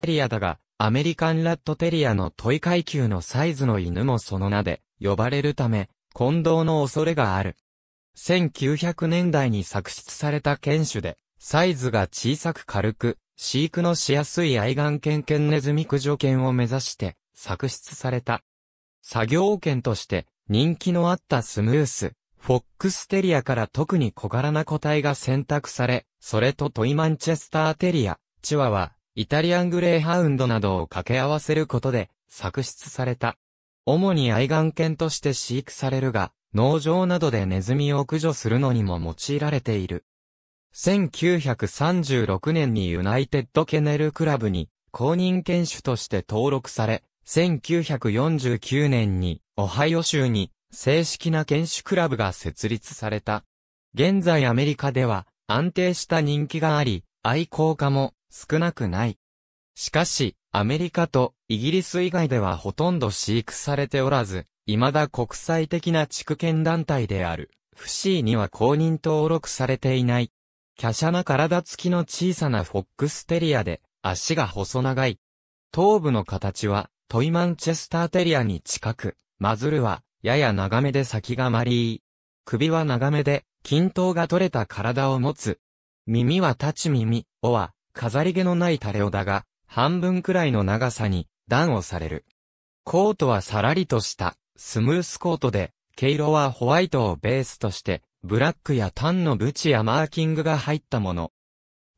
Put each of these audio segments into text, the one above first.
テリアだが、アメリカンラットテリアのトイ階級のサイズの犬もその名で呼ばれるため、混同の恐れがある。1900年代に作出された犬種で、サイズが小さく軽く、飼育のしやすい愛玩犬犬ネズミ駆除犬を目指して作出された。作業犬として人気のあったスムース、フォックステリアから特に小柄な個体が選択され、それとトイマンチェスターテリア、チワワ、イタリアングレーハウンドなどを掛け合わせることで作出された。主に愛玩犬として飼育されるが、農場などでネズミを駆除するのにも用いられている。1936年にユナイテッドケネルクラブに公認犬種として登録され、1949年にオハイオ州に正式な犬種クラブが設立された。現在アメリカでは安定した人気があり、愛好家も少なくない。しかし、アメリカとイギリス以外ではほとんど飼育されておらず、未だ国際的な畜犬団体である、フシーには公認登録されていない。華奢な体つきの小さなフォックステリアで、足が細長い。頭部の形は、トイマンチェスターテリアに近く、マズルは、やや長めで先がマリー。首は長めで、均等が取れた体を持つ。耳は立ち耳、おは、飾り気のないタレオだが、半分くらいの長さに、段をされる。コートはさらりとした、スムースコートで、毛色はホワイトをベースとして、ブラックやタンのブチやマーキングが入ったもの。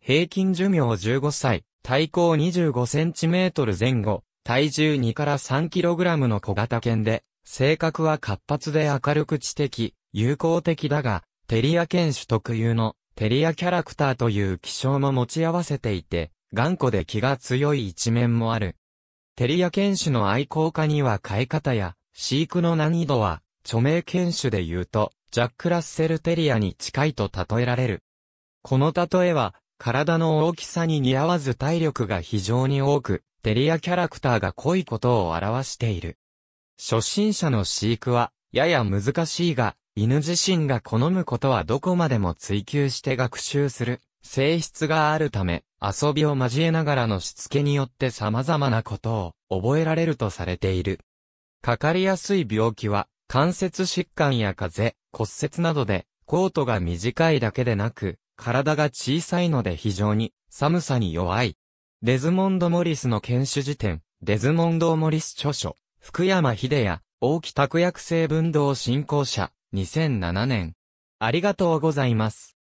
平均寿命15歳、体高25センチメートル前後、体重2から3キログラムの小型犬で、性格は活発で明るく知的、友好的だが、テリア犬種特有のテリアキャラクターという気象も持ち合わせていて、頑固で気が強い一面もある。テリア犬種の愛好家には飼い方や、飼育の難易度は、著名犬種で言うと、ジャック・ラッセル・テリアに近いと例えられる。この例えは、体の大きさに似合わず体力が非常に多く、テリアキャラクターが濃いことを表している。初心者の飼育は、やや難しいが、犬自身が好むことはどこまでも追求して学習する性質があるため、遊びを交えながらのしつけによって様々なことを覚えられるとされている。かかりやすい病気は、関節疾患や風邪、骨折などで、コートが短いだけでなく、体が小さいので非常に寒さに弱い。デズモンド・モリスの研修辞典、デズモンド・モリス著書、福山秀也、大木拓薬成分動進行者、2007年。ありがとうございます。